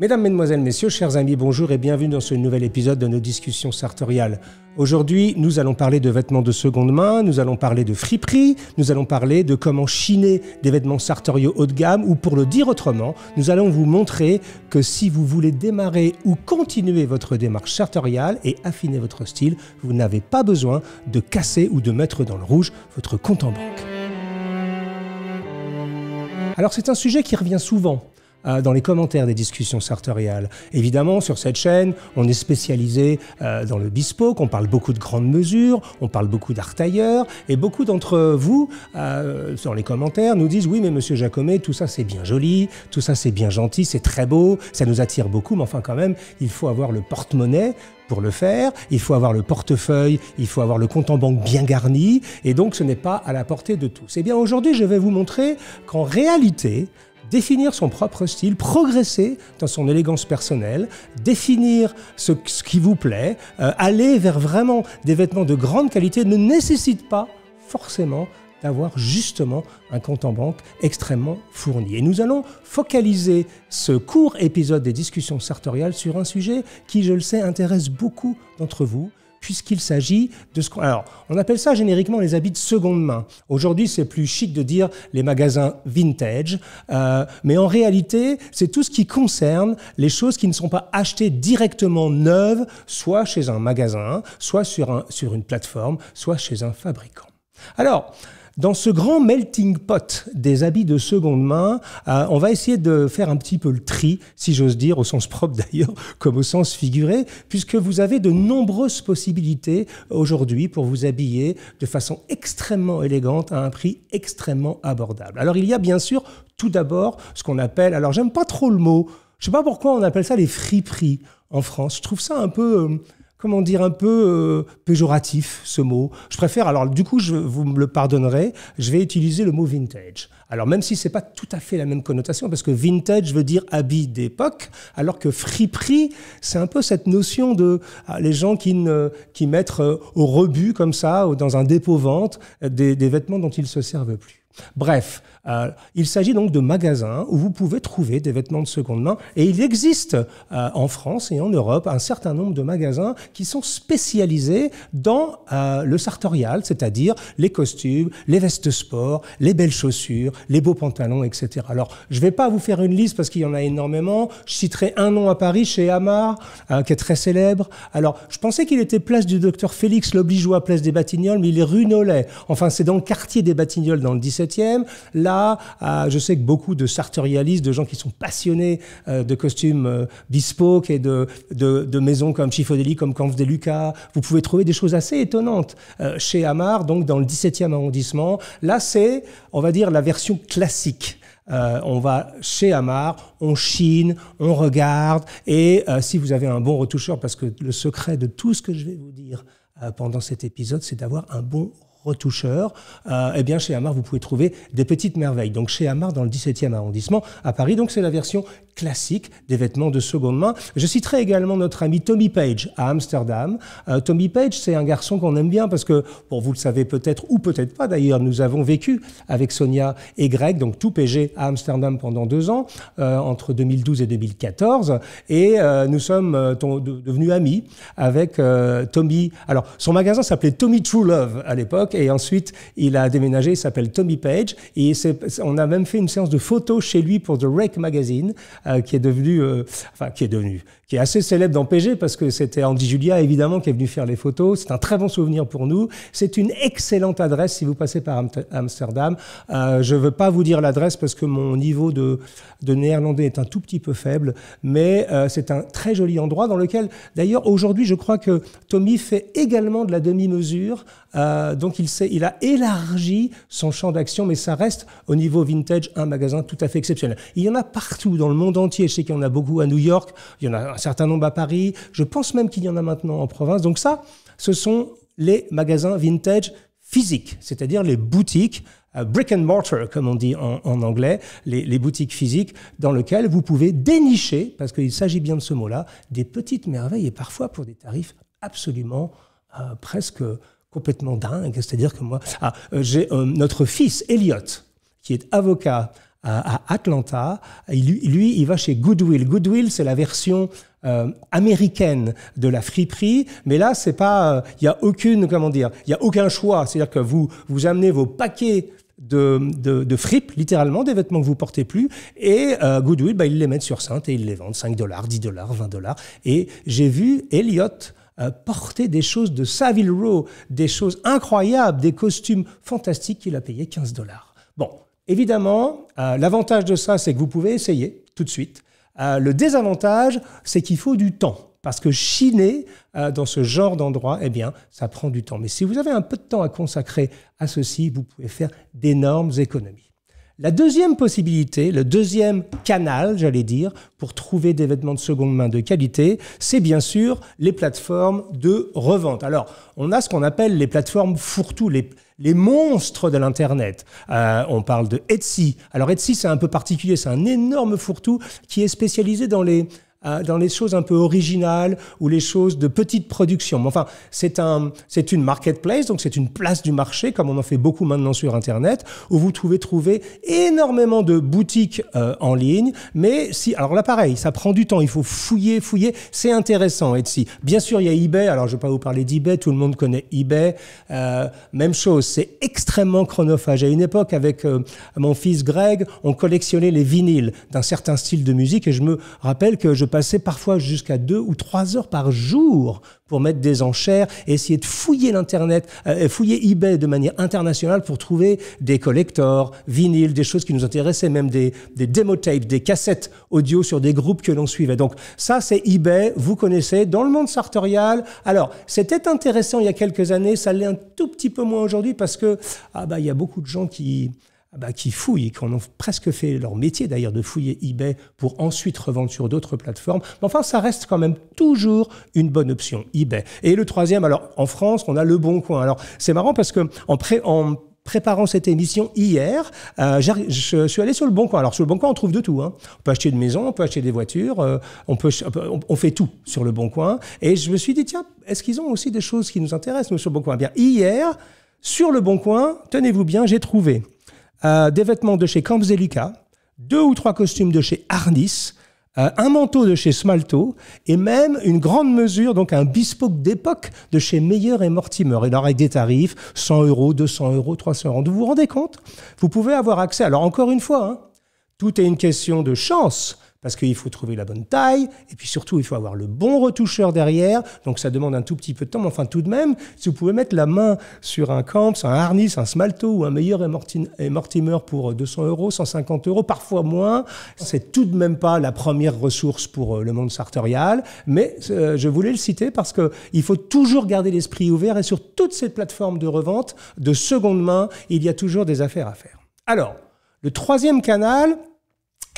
Mesdames, Mesdemoiselles, Messieurs, chers amis, bonjour et bienvenue dans ce nouvel épisode de nos discussions sartoriales. Aujourd'hui, nous allons parler de vêtements de seconde main, nous allons parler de friperie, nous allons parler de comment chiner des vêtements sartoriaux haut de gamme, ou pour le dire autrement, nous allons vous montrer que si vous voulez démarrer ou continuer votre démarche sartoriale et affiner votre style, vous n'avez pas besoin de casser ou de mettre dans le rouge votre compte en banque. Alors c'est un sujet qui revient souvent. Euh, dans les commentaires des discussions sartoriales. Évidemment, sur cette chaîne, on est spécialisé euh, dans le bespoke, on parle beaucoup de grandes mesures, on parle beaucoup d'artailleurs, et beaucoup d'entre vous, dans euh, les commentaires, nous disent « Oui, mais monsieur Jacomet, tout ça c'est bien joli, tout ça c'est bien gentil, c'est très beau, ça nous attire beaucoup, mais enfin quand même, il faut avoir le porte-monnaie pour le faire, il faut avoir le portefeuille, il faut avoir le compte en banque bien garni, et donc ce n'est pas à la portée de tous. Eh bien aujourd'hui, je vais vous montrer qu'en réalité, définir son propre style, progresser dans son élégance personnelle, définir ce, qui vous plaît, euh, aller vers vraiment des vêtements de grande qualité ne nécessite pas forcément d'avoir justement un compte en banque extrêmement fourni. Et nous allons focaliser ce court épisode des discussions sartoriales sur un sujet qui, je le sais, intéresse beaucoup d'entre vous puisqu'il s'agit de ce qu'on... Alors, on appelle ça génériquement les habits de seconde main. Aujourd'hui, c'est plus chic de dire les magasins vintage, euh, mais en réalité, c'est tout ce qui concerne les choses qui ne sont pas achetées directement neuves, soit chez un magasin, soit sur, un, sur une plateforme, soit chez un fabricant. Alors, dans ce grand melting pot des habits de seconde main, euh, on va essayer de faire un petit peu le tri, si j'ose dire, au sens propre d'ailleurs, comme au sens figuré, puisque vous avez de nombreuses possibilités aujourd'hui pour vous habiller de façon extrêmement élégante à un prix extrêmement abordable. Alors il y a bien sûr tout d'abord ce qu'on appelle, alors j'aime pas trop le mot, je sais pas pourquoi on appelle ça les friperies en France. Je trouve ça un peu... Euh, comment dire, un peu euh, péjoratif, ce mot. Je préfère, alors du coup, je, vous me le pardonnerez, je vais utiliser le mot vintage. Alors même si c'est pas tout à fait la même connotation, parce que vintage veut dire habit d'époque, alors que friperie, c'est un peu cette notion de ah, les gens qui, mettent euh, au rebut comme ça, dans un dépôt-vente, euh, des, vêtements dont ils se servent plus. Bref, euh, il s'agit donc de magasins où vous pouvez trouver des vêtements de seconde main et il existe en France et en Europe un certain nombre de magasins qui sont spécialisés dans le sartorial, c'est-à-dire les costumes, les vestes sport, les belles chaussures, les beaux pantalons, etc. Alors, je ne vais pas vous faire une liste parce qu'il y en a énormément. Je citerai un nom à Paris, chez Amar, euh, qui est très célèbre. Alors, je pensais qu'il était place du docteur Félix Lobligeois, place des Batignolles, mais il est rue Nollet. Enfin, c'est dans le quartier des Batignolles, dans le 17e. Là, euh, je sais que beaucoup de sartorialistes, de gens qui sont passionnés euh, de costumes bespoke et de, de, maisons comme Chifodeli, comme Camp des Lucas, vous pouvez trouver des choses assez étonnantes chez Amar, donc dans le 17e arrondissement. Là, c'est, on va dire, la version classique. Euh, on va chez Amar, on chine, on regarde, et euh, si vous avez un bon retoucheur, parce que le secret de tout ce que je vais vous dire euh, pendant cet épisode, c'est d'avoir un bon retoucheur, euh, eh bien chez Amar, vous pouvez trouver des petites merveilles. Donc chez Amar, dans le 17e arrondissement à Paris, donc c'est la version classique des vêtements de seconde main. Je citerai également notre ami Tommy Page à Amsterdam. Euh, Tommy Page, c'est un garçon qu'on aime bien parce que, vous le savez peut-être ou peut-être pas d'ailleurs, nous avons vécu avec Sonia et Greg, donc tout PG à Amsterdam pendant deux ans, euh, entre 2012 et 2014, et nous sommes devenus amis avec Tommy. Alors, son magasin s'appelait Tommy True Love à l'époque et ensuite, il a déménagé, il s'appelle Tommy Page. Et on a même fait une séance de photos chez lui pour The Wreck Magazine, euh, qui est devenu, euh, enfin, qui est devenu, qui est assez célèbre dans PG parce que c'était Andy Julia, évidemment, qui est venu faire les photos. C'est un très bon souvenir pour nous. C'est une excellente adresse si vous passez par Amsterdam. Euh, je ne veux pas vous dire l'adresse parce que mon niveau de, de, néerlandais est un tout petit peu faible, mais c'est un très joli endroit dans lequel, d'ailleurs, aujourd'hui, je crois que Tommy fait également de la demi-mesure euh, donc il, il a élargi son champ d'action, mais ça reste au niveau vintage un magasin tout à fait exceptionnel. Il y en a partout dans le monde entier. Je sais qu'il y en a beaucoup à New York, il y en a un certain nombre à Paris. Je pense même qu'il y en a maintenant en province. Donc ça, ce sont les magasins vintage physiques, c'est-à-dire les boutiques euh, brick and mortar, comme on dit en, anglais, les, boutiques physiques dans lesquelles vous pouvez dénicher, parce qu'il s'agit bien de ce mot-là, des petites merveilles et parfois pour des tarifs absolument euh, presque complètement dingue. C'est-à-dire que moi, ah, euh, j'ai euh, notre fils Elliot, qui est avocat à, Atlanta. Il, lui, il va chez Goodwill. Goodwill, c'est la version euh, américaine de la friperie, mais là, c'est pas, il n'y a aucune, comment dire, il y a aucun choix. C'est-à-dire que vous vous amenez vos paquets de, de, fripes, littéralement, des vêtements que vous portez plus. Et Goodwill, bah, ils les mettent sur Sainte et ils les vendent 5 dollars, 10 dollars, 20 dollars. Et j'ai vu Elliot euh, porter des choses de Savile Row, des choses incroyables, des costumes fantastiques qu'il a payé 15 dollars. Bon, évidemment, euh, l'avantage de ça, c'est que vous pouvez essayer tout de suite. Euh, le désavantage, c'est qu'il faut du temps. Parce que chiner dans ce genre d'endroit, eh bien, ça prend du temps. Mais si vous avez un peu de temps à consacrer à ceci, vous pouvez faire d'énormes économies. La deuxième possibilité, le deuxième canal, j'allais dire, pour trouver des vêtements de seconde main de qualité, c'est bien sûr les plateformes de revente. Alors, on a ce qu'on appelle les plateformes fourre-tout, les, monstres de l'Internet. Euh, on parle de Etsy. Alors Etsy, c'est un peu particulier, c'est un énorme fourre-tout qui est spécialisé dans les euh, dans les choses un peu originales ou les choses de petite production. Mais enfin, c'est un, c'est une marketplace, donc c'est une place du marché, comme on en fait beaucoup maintenant sur Internet, où vous pouvez trouver énormément de boutiques euh, en ligne. Mais si, alors là, pareil, ça prend du temps. Il faut fouiller, fouiller. C'est intéressant, Etsy. Bien sûr, il y a eBay. Alors, je vais pas vous parler d'eBay. Tout le monde connaît eBay. Euh, même chose. C'est extrêmement chronophage. À une époque, avec mon fils Greg, on collectionnait les vinyles d'un certain style de musique, et je me rappelle que je passais parfois jusqu'à deux ou trois heures par jour pour mettre des enchères et essayer de fouiller l'Internet, euh, fouiller eBay de manière internationale pour trouver des collectors, vinyles, des choses qui nous intéressaient, même des, des demo tapes, des cassettes audio sur des groupes que l'on suivait. Donc ça, c'est eBay, vous connaissez, dans le monde sartorial. Alors, c'était intéressant il y a quelques années, ça l'est un tout petit peu moins aujourd'hui parce que ah bah, il y a beaucoup de gens qui... Ah bah, qui fouillent, qui en ont presque fait leur métier d'ailleurs de fouiller eBay pour ensuite revendre sur d'autres plateformes. Mais enfin, ça reste quand même toujours une bonne option, eBay. Et le troisième, alors en France, on a Le Bon Coin. Alors c'est marrant parce que en, préparant cette émission hier, euh, je suis allé sur le Bon Coin. Alors sur le Bon Coin, on trouve de tout. Hein. On peut acheter une maison, on peut acheter des voitures, euh, on, peut, on, fait tout sur le Bon Coin. Et je me suis dit, tiens, est-ce qu'ils ont aussi des choses qui nous intéressent, nous, sur le Bon Coin eh Bien, hier, sur le Bon Coin, tenez-vous bien, j'ai trouvé euh, des vêtements de chez Camps Lucas, deux ou trois costumes de chez Arnis, euh, un manteau de chez Smalto et même une grande mesure, donc un bespoke d'époque de chez Meyer et Mortimer. Et alors avec des tarifs 100 euros, 200 euros, 300 euros. Vous vous rendez compte Vous pouvez avoir accès. Alors encore une fois, hein, tout est une question de chance parce qu'il faut trouver la bonne taille, et puis surtout, il faut avoir le bon retoucheur derrière, donc ça demande un tout petit peu de temps, mais enfin tout de même, si vous pouvez mettre la main sur un Camps, un harnis, un Smalto ou un meilleur Mortimer pour 200 euh, euros, 150 euros, parfois moins, c'est tout de même pas la première ressource pour euh, le monde sartorial, mais euh, je voulais le citer parce qu'il faut toujours garder l'esprit ouvert, et sur toutes ces plateformes de revente de seconde main, il y a toujours des affaires à faire. Alors, le troisième canal,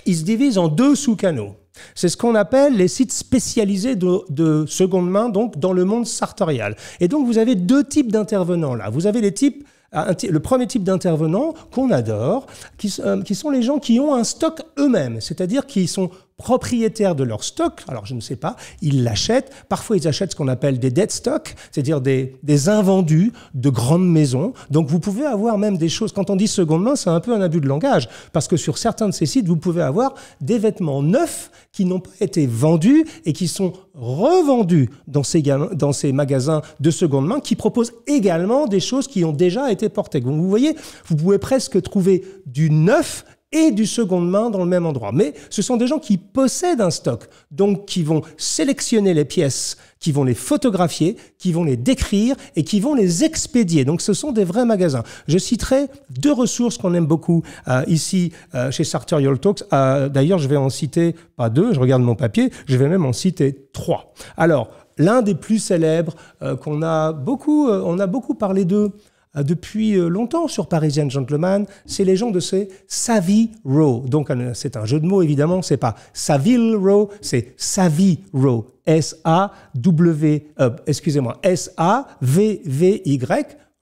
ils se divise en deux sous-canaux. C'est ce qu'on appelle les sites spécialisés de, seconde main, donc dans le monde sartorial. Et donc vous avez deux types d'intervenants là. Vous avez les types, euh, le premier type d'intervenants qu'on adore, qui, euh, qui sont les gens qui ont un stock eux-mêmes, c'est-à-dire qui sont propriétaires de leur stock, alors je ne sais pas, ils l'achètent. Parfois, ils achètent ce qu'on appelle des dead stocks, c'est-à-dire des, des, invendus de grandes maisons. Donc, vous pouvez avoir même des choses. Quand on dit seconde main, c'est un peu un abus de langage, parce que sur certains de ces sites, vous pouvez avoir des vêtements neufs qui n'ont pas été vendus et qui sont revendus dans ces, dans ces magasins de seconde main qui proposent également des choses qui ont déjà été portées. Donc, vous voyez, vous pouvez presque trouver du neuf et du seconde main dans le même endroit. Mais ce sont des gens qui possèdent un stock, donc qui vont sélectionner les pièces, qui vont les photographier, qui vont les décrire et qui vont les expédier. Donc ce sont des vrais magasins. Je citerai deux ressources qu'on aime beaucoup euh, ici euh, chez Sartorial Talks. Euh, d'ailleurs, je vais en citer pas deux, je regarde mon papier, je vais même en citer trois. Alors, l'un des plus célèbres qu'on a beaucoup, on a beaucoup parlé d'eux euh, depuis euh, longtemps sur Parisian Gentleman, c'est les gens de ce Savvy Row. Donc euh, c'est un jeu de mots évidemment, c'est pas saville Row, c'est Savvy Row. S-A-W, excusez-moi, S-A-V-V-Y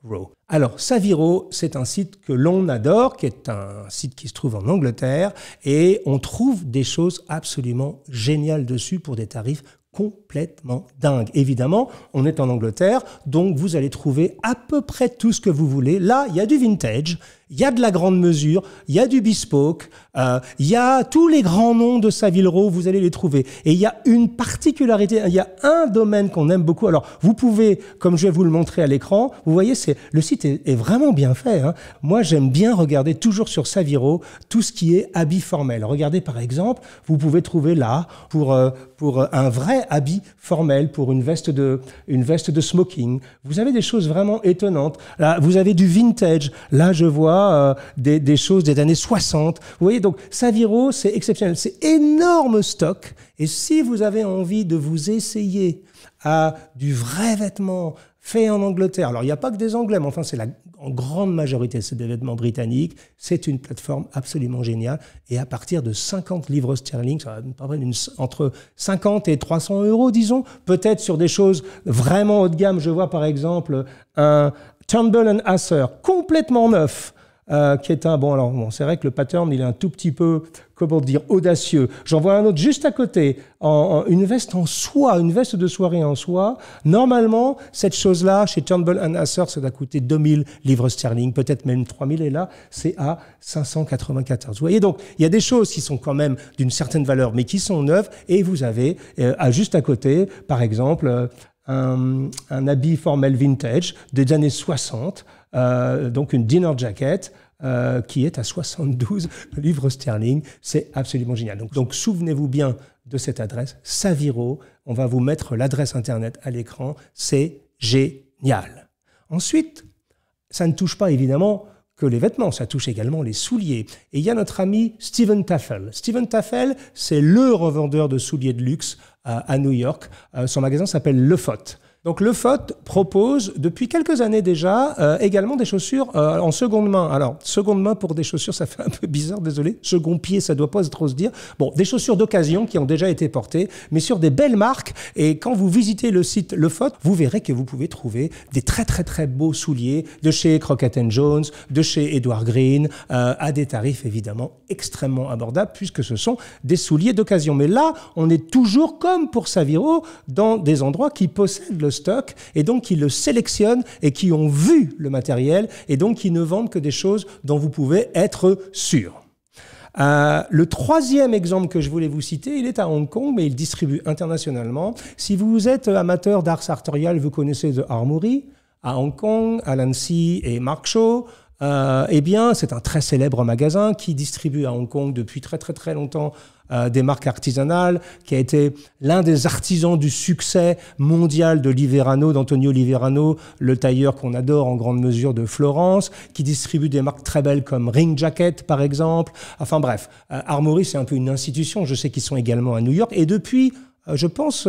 Row. Alors, Saviro, c'est un site que l'on adore, qui est un site qui se trouve en Angleterre, et on trouve des choses absolument géniales dessus pour des tarifs complètement complètement dingue. Évidemment, on est en Angleterre, donc vous allez trouver à peu près tout ce que vous voulez. Là, il y a du vintage, il y a de la grande mesure, il y a du bespoke, euh, il y a tous les grands noms de Savile-Row, vous allez les trouver. Et il y a une particularité, il y a un domaine qu'on aime beaucoup. Alors, vous pouvez, comme je vais vous le montrer à l'écran, vous voyez, c'est le site est, vraiment bien fait. Hein. Moi, j'aime bien regarder toujours sur Saviro tout ce qui est habit formel. Regardez par exemple, vous pouvez trouver là pour euh, pour euh, un vrai habit formel pour une veste de, une veste de smoking. Vous avez des choses vraiment étonnantes. Là, vous avez du vintage. Là, je vois euh, des, des, choses des années 60. Vous voyez, donc Saviro, c'est exceptionnel. C'est énorme stock. Et si vous avez envie de vous essayer à du vrai vêtement, fait en Angleterre. Alors, il n'y a pas que des Anglais, mais enfin, c'est la en grande majorité, c'est des vêtements britanniques. C'est une plateforme absolument géniale. Et à partir de 50 livres sterling, ça va d'une entre 50 et 300 euros, disons, peut-être sur des choses vraiment haut de gamme. Je vois par exemple un Turnbull Asser, complètement neuf, euh, qui est un bon. Alors c'est vrai que le pattern, il est un tout petit peu, comment dire, audacieux. J'en vois un autre juste à côté, en, une veste en soie, une veste de soirée en soie. Normalement, cette chose-là, chez Turnbull and Asser, ça doit coûter 2000 livres sterling, peut-être même 3000. Et là, c'est à 594. Vous voyez donc, il y a des choses qui sont quand même d'une certaine valeur, mais qui sont neuves. Et vous avez, euh, à juste à côté, par exemple. Euh, un, un, habit formel vintage des années 60 euh, donc une dinner jacket. Euh, qui est à 72 livres sterling. C'est absolument génial. Donc, souvenez-vous bien de cette adresse, Saviro. On va vous mettre l'adresse internet à l'écran. C'est génial. Ensuite, ça ne touche pas évidemment que les vêtements, ça touche également les souliers. Et il y a notre ami Steven Taffel. Steven Taffel, c'est le revendeur de souliers de luxe euh, à New York. son magasin s'appelle Le Fotte. Donc le FOT propose depuis quelques années déjà euh, également des chaussures euh, en seconde main. Alors seconde main pour des chaussures, ça fait un peu bizarre, désolé. Second pied, ça ne doit pas trop se dire. Bon, des chaussures d'occasion qui ont déjà été portées, mais sur des belles marques. Et quand vous visitez le site Le FOT, vous verrez que vous pouvez trouver des très très très beaux souliers de chez Crockett Jones, de chez Edward Green, euh, à des tarifs évidemment extrêmement abordables puisque ce sont des souliers d'occasion. Mais là, on est toujours comme pour Saviro dans des endroits qui possèdent le stock et donc qui le sélectionnent et qui ont vu le matériel et donc qui ne vendent que des choses dont vous pouvez être sûr. Euh, le troisième exemple que je voulais vous citer, il est à Hong Kong, mais il distribue internationalement. Si vous êtes amateur d'arts sartorial, vous connaissez The Armory à Hong Kong, à C. et Mark Shaw. Euh, eh bien, c'est un très célèbre magasin qui distribue à Hong Kong depuis très très très longtemps euh, des marques artisanales, qui a été l'un des artisans du succès mondial de Liverano, d'Antonio Liverano, le tailleur qu'on adore en grande mesure de Florence, qui distribue des marques très belles comme Ring Jacket par exemple. Enfin bref, euh, c'est un peu une institution, je sais qu'ils sont également à New York. Et depuis, euh, je pense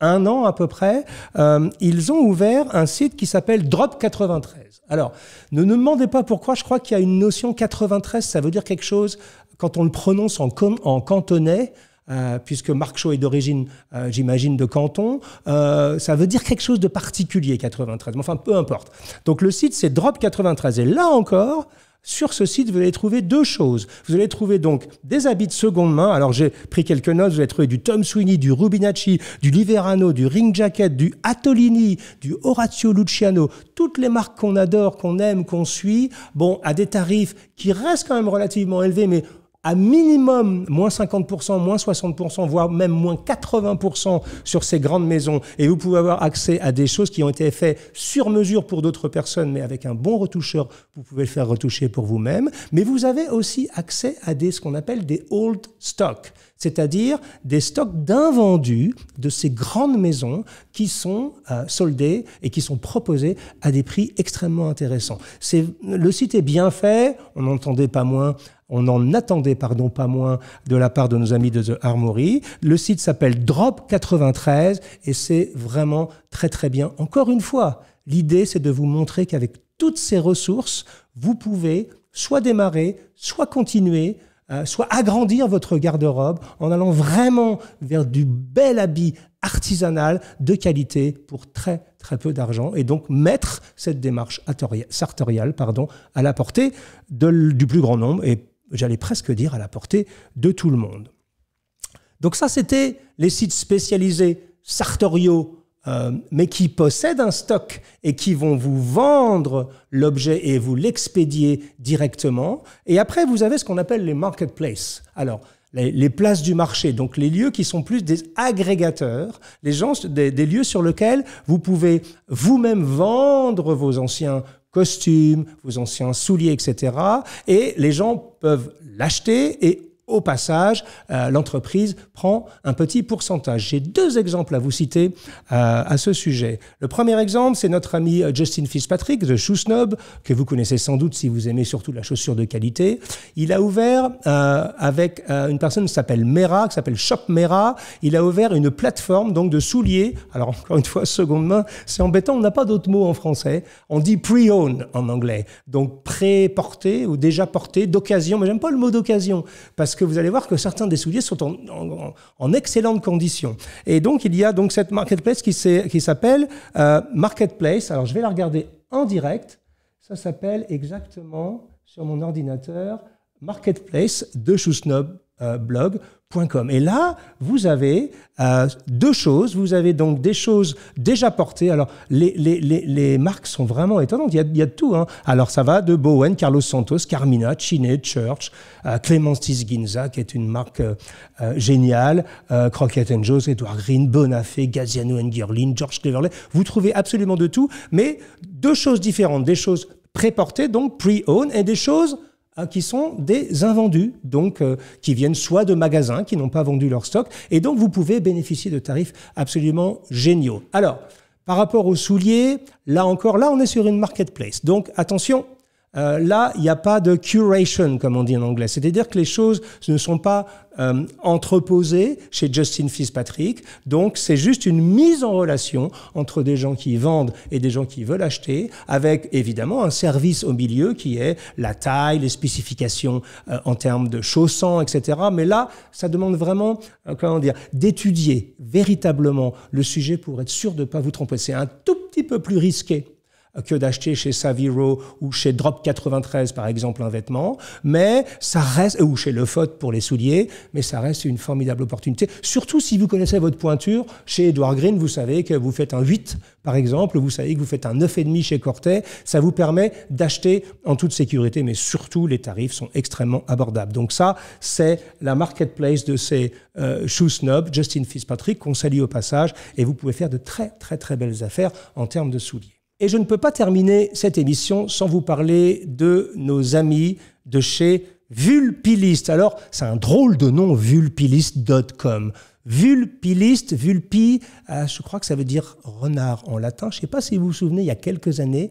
un an à peu près, euh, ils ont ouvert un site qui s'appelle Drop 93. Alors, ne me demandez pas pourquoi, je crois qu'il y a une notion 93, ça veut dire quelque chose quand on le prononce en, cantonais. Euh, puisque Marc Chaud est d'origine, euh, j'imagine, de Canton, ça veut dire quelque chose de particulier, 93. Enfin, peu importe. Donc le site, c'est Drop93. Et là encore, sur ce site, vous allez trouver deux choses. Vous allez trouver donc des habits de seconde main. Alors j'ai pris quelques notes. Vous allez trouver du Tom Sweeney, du Rubinacci, du Liverano, du Ring Jacket, du Atolini, du Horatio Luciano. Toutes les marques qu'on adore, qu'on aime, qu'on suit. Bon, à des tarifs qui restent quand même relativement élevés, mais à minimum moins 50%, moins 60%, voire même moins 80% sur ces grandes maisons. Et vous pouvez avoir accès à des choses qui ont été faites sur mesure pour d'autres personnes, mais avec un bon retoucheur, vous pouvez le faire retoucher pour vous-même. Mais vous avez aussi accès à des, ce qu'on appelle des old stock » c'est-à-dire des stocks d'invendus de ces grandes maisons qui sont euh, soldés et qui sont proposés à des prix extrêmement intéressants. le site est bien fait, on n'entendait pas moins on n'en attendait pardon pas moins de la part de nos amis de The Armory. Le site s'appelle Drop 93 et c'est vraiment très très bien. Encore une fois, l'idée c'est de vous montrer qu'avec toutes ces ressources, vous pouvez soit démarrer, soit continuer euh, soit agrandir votre garde-robe en allant vraiment vers du bel habit artisanal de qualité pour très très peu d'argent et donc mettre cette démarche sartoriale pardon, à la portée du plus grand nombre et j'allais presque dire à la portée de tout le monde. Donc ça c'était les sites spécialisés sartoriaux euh, mais qui possèdent un stock et qui vont vous vendre l'objet et vous l'expédier directement. Et après, vous avez ce qu'on appelle les marketplaces. Alors, les, places du marché, donc les lieux qui sont plus des agrégateurs, les gens, des, des lieux sur lesquels vous pouvez vous-même vendre vos anciens costumes, vos anciens souliers, etc. Et les gens peuvent l'acheter et au passage, euh, l'entreprise prend un petit pourcentage. J'ai deux exemples à vous citer euh, à ce sujet. Le premier exemple, c'est notre ami euh, Justin Fitzpatrick de Shoe que vous connaissez sans doute si vous aimez surtout la chaussure de qualité. Il a ouvert avec une personne qui s'appelle Mera, qui s'appelle Shop Mera. Il a ouvert une plateforme donc de souliers. Alors encore une fois, seconde main, c'est embêtant, on n'a pas d'autres mots en français. On dit pre-owned en anglais, donc pré-porté ou déjà porté, d'occasion. Mais j'aime pas le mot d'occasion parce que vous allez voir que certains des souliers sont en, excellente condition. Et donc, il y a donc cette marketplace qui s'appelle euh, Marketplace. Alors, je vais la regarder en direct. Ça s'appelle exactement sur mon ordinateur Marketplace de Shoesnob euh, blog.com. Et là, vous avez euh, deux choses. Vous avez donc des choses déjà portées. Alors, les, marques sont vraiment étonnantes. Il y a, il y de tout. Hein. Alors, ça va de Bowen, Carlos Santos, Carmina, Chine, Church, euh, Tisginza, Ginza, qui est une marque euh, géniale, Crockett Jones, Edward Green, Bonafé, Gaziano Girlin, George Cleverley. Vous trouvez absolument de tout, mais deux choses différentes. Des choses préportées, donc pre-owned, et des choses Hein, qui sont des invendus, donc euh, qui viennent soit de magasins qui n'ont pas vendu leur stock, et donc vous pouvez bénéficier de tarifs absolument géniaux. Alors, par rapport aux souliers, là encore, là on est sur une marketplace, donc attention, euh, là, il n'y a pas de curation, comme on dit en anglais. C'est-à-dire que les choses ne sont pas euh, entreposées chez Justin Fitzpatrick. Donc, c'est juste une mise en relation entre des gens qui vendent et des gens qui veulent acheter, avec évidemment un service au milieu qui est la taille, les spécifications euh, en termes de chaussons, etc. Mais là, ça demande vraiment, comment dire, d'étudier véritablement le sujet pour être sûr de ne pas vous tromper. C'est un tout petit peu plus risqué que d'acheter chez Saviro ou chez Drop93 par exemple un vêtement, mais ça reste ou chez Le Foot pour les souliers, mais ça reste une formidable opportunité, surtout si vous connaissez votre pointure chez Edward Green, vous savez que vous faites un 8 par exemple, vous savez que vous faites un 9,5 chez Corté, ça vous permet d'acheter en toute sécurité mais surtout les tarifs sont extrêmement abordables. Donc ça, c'est la marketplace de ces euh, shoe snobs, Justin Fitzpatrick qu'on salue au passage et vous pouvez faire de très très très belles affaires en termes de souliers. Et je ne peux pas terminer cette émission sans vous parler de nos amis de chez Vulpilist. Alors, c'est un drôle de nom, vulpilist.com. Vulpilist, vulpi, euh, je crois que ça veut dire renard en latin. Je ne sais pas si vous vous souvenez, il y a quelques années,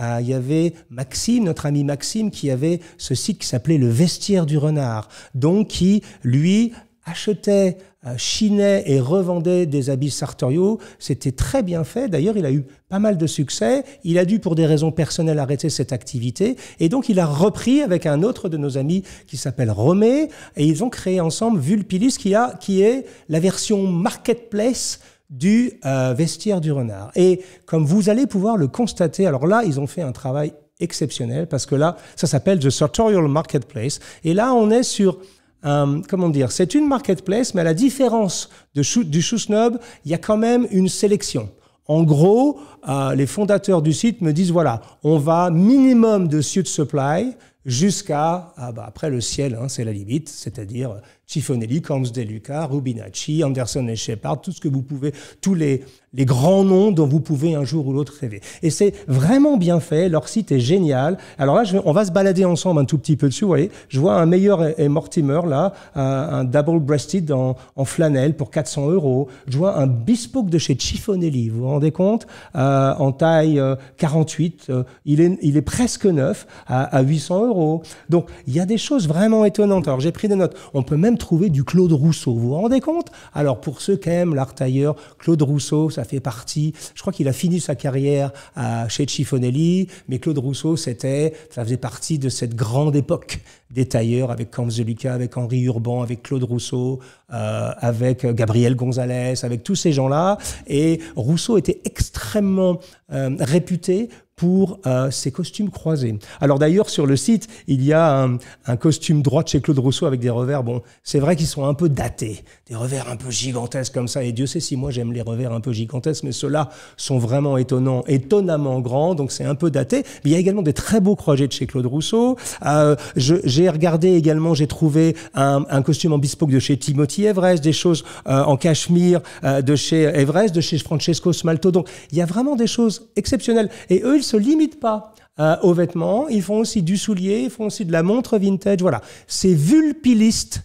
euh, il y avait Maxime, notre ami Maxime, qui avait ce site qui s'appelait le vestiaire du renard. Donc, qui, lui, achetait euh, chinait et revendait des habits sartoriaux. C'était très bien fait. D'ailleurs, il a eu pas mal de succès. Il a dû, pour des raisons personnelles, arrêter cette activité. Et donc, il a repris avec un autre de nos amis qui s'appelle Romé. Et ils ont créé ensemble Vulpilis, qui, a, qui est la version marketplace du euh, vestiaire du renard. Et comme vous allez pouvoir le constater, alors là, ils ont fait un travail exceptionnel parce que là, ça s'appelle The Sartorial Marketplace. Et là, on est sur euh, comment dire, c'est une marketplace, mais à la différence de du Chousnob, il y a quand même une sélection. En gros, euh, les fondateurs du site me disent voilà, on va minimum de suit supply jusqu'à ah bah, après le ciel, hein, c'est la limite, c'est-à-dire Chiffonelli, Combs De Luca, Rubinacci, Anderson et Shepard, tout ce que vous pouvez, tous les, les grands noms dont vous pouvez un jour ou l'autre rêver. Et c'est vraiment bien fait, leur site est génial. Alors là, je on va se balader ensemble un tout petit peu dessus, vous voyez. Je vois un meilleur et, Mortimer, là, un double-breasted en, en, flanelle pour 400 euros. Je vois un bespoke de chez Chiffonelli. vous vous rendez compte euh, En taille 48, euh, euh, il, est, il est presque neuf, à, à 800 euros. Donc, il y a des choses vraiment étonnantes. Alors, j'ai pris des notes. On peut même trouver du Claude Rousseau. Vous vous rendez compte Alors pour ceux qui aiment l'art tailleur, Claude Rousseau, ça fait partie. Je crois qu'il a fini sa carrière à, chez Chiffonelli, mais Claude Rousseau, c'était, ça faisait partie de cette grande époque des tailleurs avec Lucas, avec Henri Urban, avec Claude Rousseau, euh, avec Gabriel Gonzalez, avec tous ces gens-là. Et Rousseau était extrêmement euh, réputé pour euh, ces costumes croisés. Alors d'ailleurs, sur le site, il y a un, costume droit de chez Claude Rousseau avec des revers, bon, c'est vrai qu'ils sont un peu datés, des revers un peu gigantesques comme ça, et Dieu sait si moi j'aime les revers un peu gigantesques, mais ceux-là sont vraiment étonnants, étonnamment grands, donc c'est un peu daté. Mais il y a également des très beaux croisés de chez Claude Rousseau. Euh, j'ai regardé également, j'ai trouvé un, costume en bespoke de chez Timothy Everest, des choses euh, en cachemire de chez Everest, de chez Francesco Smalto, donc il y a vraiment des choses exceptionnelles. Et eux, se limitent pas euh, aux vêtements, ils font aussi du soulier, ils font aussi de la montre vintage. Voilà, c'est vulpiliste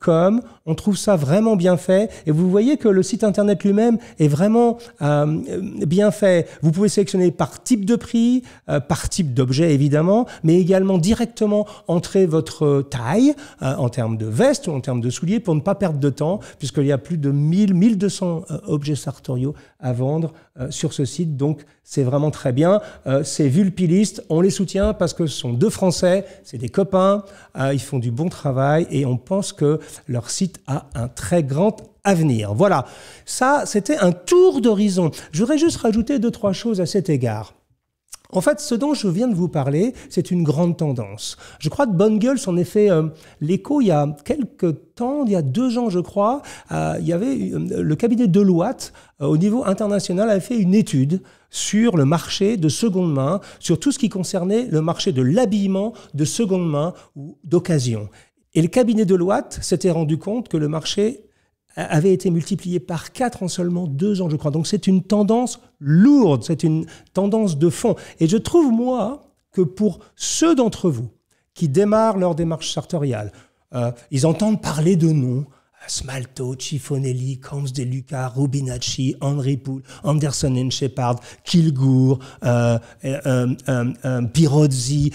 comme, on trouve ça vraiment bien fait. Et vous voyez que le site internet lui-même est vraiment euh, bien fait. Vous pouvez sélectionner par type de prix, euh, par type d'objet évidemment, mais également directement entrer votre taille euh, en termes de veste ou en termes de souliers pour ne pas perdre de temps, puisqu'il y a plus de 1000, 1200 objets sartoriaux à vendre sur ce site. Donc c'est vraiment très bien. c'est vulpiliste, on les soutient parce que ce sont deux Français, c'est des copains, ils font du bon travail et on pense que leur site a un très grand avenir. Voilà, ça c'était un tour d'horizon. Je voudrais juste rajouter deux, trois choses à cet égard. En fait, ce dont je viens de vous parler, c'est une grande tendance. Je crois que Bonne Gueule, en effet euh, l'écho il y a quelques temps, il y a deux ans, je crois, euh, il y avait euh, le cabinet Deloitte au niveau international avait fait une étude sur le marché de seconde main, sur tout ce qui concernait le marché de l'habillement de seconde main ou d'occasion. Et le cabinet de Loate s'était rendu compte que le marché avait été multiplié par 4 en seulement 2 ans, je crois. Donc c'est une tendance lourde, c'est une tendance de fond. Et je trouve, moi, que pour ceux d'entre vous qui démarrent leur démarche sartoriale, euh, ils entendent parler de noms, Smalto, Cifonelli, Combs de Luca, Rubinacci, Henry Poul, Anderson and Shepard, Kilgour, euh, euh, euh, Pirozzi,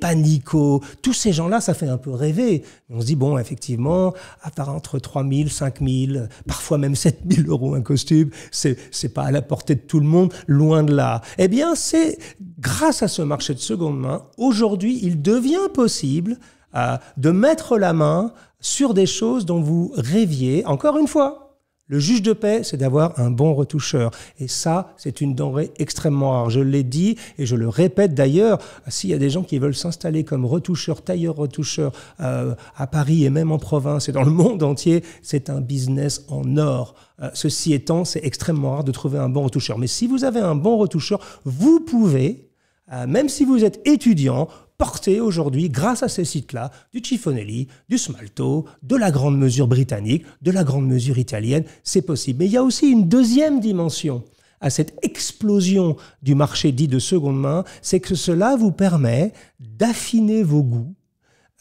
Panico, tous ces gens-là, ça fait un peu rêver. On se dit, bon, effectivement, à part entre 5 000, parfois même 7 000 euros un costume, c'est, c'est pas à la portée de tout le monde, loin de là. Eh bien, c'est grâce à ce marché de seconde main, aujourd'hui, il devient possible euh, de mettre la main sur des choses dont vous rêviez, encore une fois, le juge de paix, c'est d'avoir un bon retoucheur. Et ça, c'est une denrée extrêmement rare. Je l'ai dit et je le répète d'ailleurs, s'il y a des gens qui veulent s'installer comme retoucheur, tailleur-retoucheur, euh, à Paris et même en province et dans le monde entier, c'est un business en or. Euh, ceci étant, c'est extrêmement rare de trouver un bon retoucheur. Mais si vous avez un bon retoucheur, vous pouvez, même si vous êtes étudiant, porter aujourd'hui, grâce à ces sites-là, du Cifonelli, du Smalto, de la grande mesure britannique, de la grande mesure italienne, c'est possible. Mais il y a aussi une deuxième dimension à cette explosion du marché dit de seconde main, c'est que cela vous permet d'affiner vos goûts,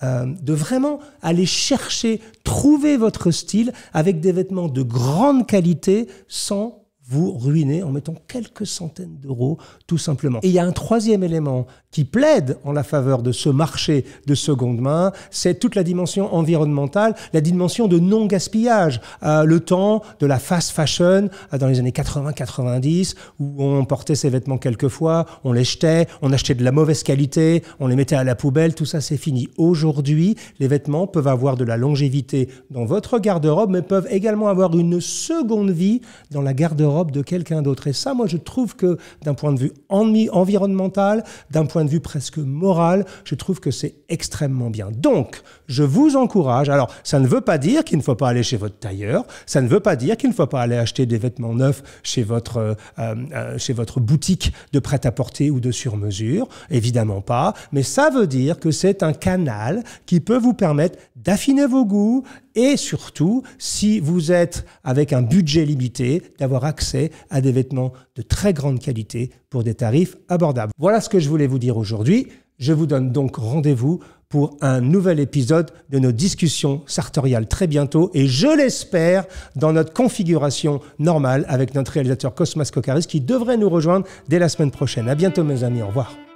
euh, de vraiment aller chercher, trouver votre style avec des vêtements de grande qualité sans vous ruiner en mettant quelques centaines d'euros tout simplement. Et il y a un troisième élément qui plaide en la faveur de ce marché de seconde main, c'est toute la dimension environnementale, la dimension de non-gaspillage. Euh, le temps de la fast fashion euh, dans les années 80-90, où on portait ses vêtements quelquefois, on les jetait, on achetait de la mauvaise qualité, on les mettait à la poubelle, tout ça c'est fini. Aujourd'hui, les vêtements peuvent avoir de la longévité dans votre garde-robe, mais peuvent également avoir une seconde vie dans la garde-robe de quelqu'un d'autre. Et ça, moi, je trouve que d'un point de vue environnemental, d'un point de vue presque moral, je trouve que c'est extrêmement bien. Donc, je vous encourage. Alors, ça ne veut pas dire qu'il ne faut pas aller chez votre tailleur, ça ne veut pas dire qu'il ne faut pas aller acheter des vêtements neufs chez votre, euh, euh, euh, chez votre boutique de prêt-à-porter ou de sur-mesure, évidemment pas, mais ça veut dire que c'est un canal qui peut vous permettre d'affiner vos goûts et surtout, si vous êtes avec un budget limité, d'avoir accès à des vêtements de très grande qualité pour des tarifs abordables. Voilà ce que je voulais vous dire aujourd'hui. Je vous donne donc rendez-vous pour un nouvel épisode de nos discussions sartoriales très bientôt et je l'espère dans notre configuration normale avec notre réalisateur Cosmas Kokaris qui devrait nous rejoindre dès la semaine prochaine. À bientôt mes amis, au revoir.